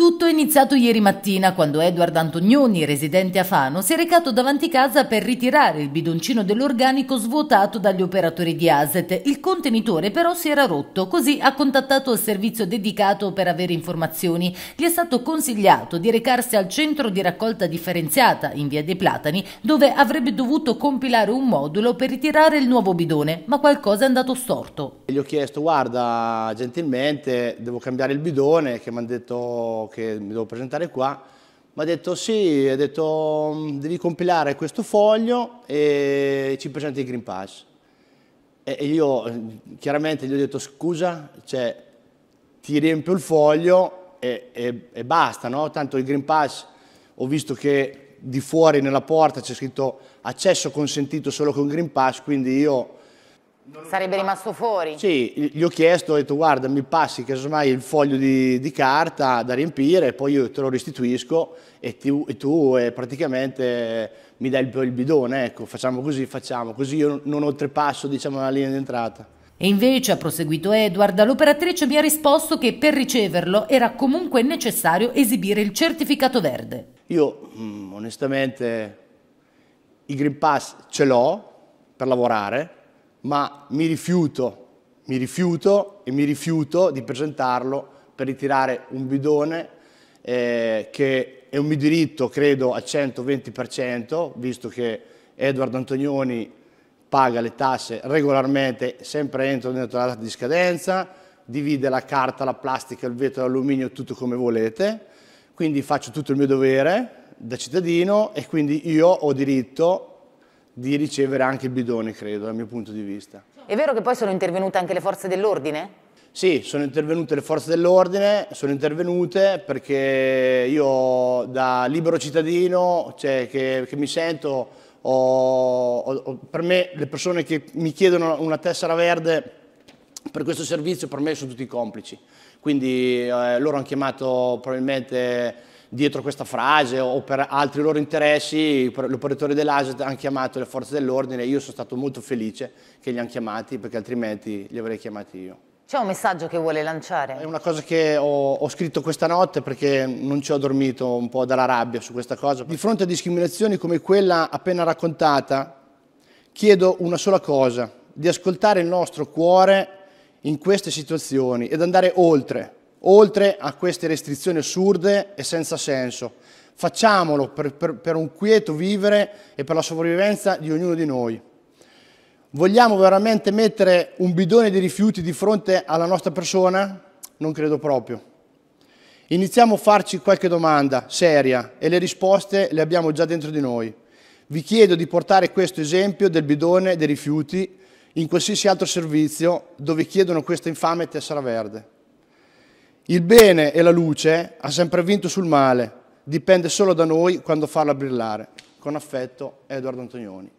Tutto è iniziato ieri mattina quando Edward Antonioni, residente a Fano, si è recato davanti casa per ritirare il bidoncino dell'organico svuotato dagli operatori di Aset. Il contenitore però si era rotto, così ha contattato il servizio dedicato per avere informazioni. Gli è stato consigliato di recarsi al centro di raccolta differenziata in via dei Platani, dove avrebbe dovuto compilare un modulo per ritirare il nuovo bidone, ma qualcosa è andato storto. Gli ho chiesto, guarda, gentilmente devo cambiare il bidone, che mi hanno detto che mi devo presentare qua, mi ha detto sì, ha detto mm, devi compilare questo foglio e ci presenti il Green Pass. E io chiaramente gli ho detto scusa, cioè, ti riempio il foglio e, e, e basta, no? tanto il Green Pass ho visto che di fuori nella porta c'è scritto accesso consentito solo con Green Pass, quindi io Sarebbe rimasto fuori? Sì, gli ho chiesto, ho detto guarda mi passi casomai il foglio di, di carta da riempire, poi io te lo restituisco e tu, e tu eh, praticamente mi dai il, il, bidone, ecco, facciamo così, facciamo, così io non oltrepasso diciamo, la linea di entrata. E invece, ha proseguito Edward, l'operatrice mi ha risposto che per riceverlo era comunque necessario esibire il certificato verde. Io mm, onestamente il Green Pass ce l'ho per lavorare, ma mi rifiuto, mi rifiuto e mi rifiuto di presentarlo per ritirare un bidone eh, che è un mio diritto, credo, al 120%, visto che Edoardo Antonioni paga le tasse regolarmente, sempre entro dentro la data di scadenza, divide la carta, la plastica, il vetro, l'alluminio, tutto come volete, quindi faccio tutto il mio dovere da cittadino e quindi io ho diritto di ricevere anche il bidone, credo, dal mio punto di vista. È vero che poi sono intervenute anche le forze dell'ordine? Sì, sono intervenute le forze dell'ordine, sono intervenute perché io da libero cittadino, cioè che, che mi sento, ho, ho, per me le persone che mi chiedono una tessera verde per questo servizio per me sono tutti complici, quindi eh, loro hanno chiamato probabilmente dietro questa frase o per altri loro interessi, l'operatore dell'ASET ha chiamato le forze dell'ordine, io sono stato molto felice che li hanno chiamati perché altrimenti li avrei chiamati io. C'è un messaggio che vuole lanciare? È una cosa che ho, ho, scritto questa notte perché non ci ho dormito un po' dalla rabbia su questa cosa. Di fronte a discriminazioni come quella appena raccontata, chiedo una sola cosa, di ascoltare il nostro cuore in queste situazioni ed andare oltre oltre a queste restrizioni assurde e senza senso. Facciamolo per, per, per, un quieto vivere e per la sopravvivenza di ognuno di noi. Vogliamo veramente mettere un bidone di rifiuti di fronte alla nostra persona? Non credo proprio. Iniziamo a farci qualche domanda seria e le risposte le abbiamo già dentro di noi. Vi chiedo di portare questo esempio del bidone dei rifiuti in qualsiasi altro servizio dove chiedono questa infame tessera verde. Il bene e la luce ha sempre vinto sul male, dipende solo da noi quando farla brillare. Con affetto, Edoardo Antonioni.